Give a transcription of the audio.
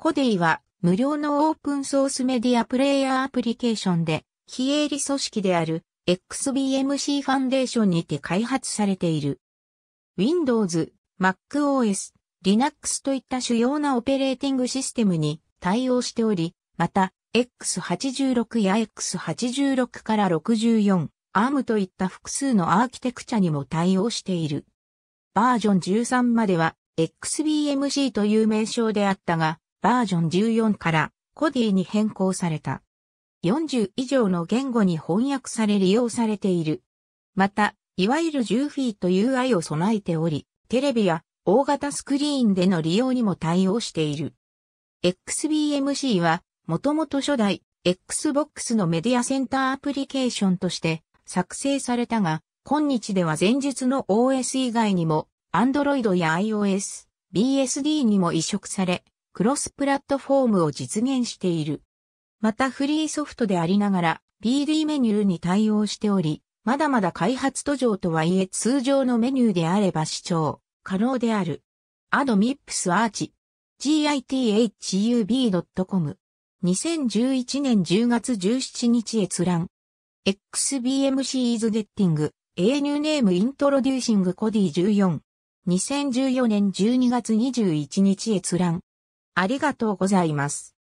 コデイは無料のオープンソースメディアプレイヤーアプリケーションで非営利組織である XBMC ファンデーションにて開発されている。Windows、MacOS、Linux といった主要なオペレーティングシステムに対応しており、また X86 や X86 から64、ARM といった複数のアーキテクチャにも対応している。バージョン13までは XBMC という名称であったが、バージョン14からコディに変更された。40以上の言語に翻訳され利用されている。また、いわゆる10フィート UI を備えており、テレビや大型スクリーンでの利用にも対応している。XBMC は、もともと初代 Xbox のメディアセンターアプリケーションとして作成されたが、今日では前述の OS 以外にも、Android や iOS、BSD にも移植され、クロスプラットフォームを実現している。またフリーソフトでありながら BD メニューに対応しており、まだまだ開発途上とはいえ通常のメニューであれば視聴可能である。アドミップスアーチ github.com 2011年10月17日閲覧 XBMC is getting a new name introducing cody 14 2014年12月21日閲覧ありがとうございます。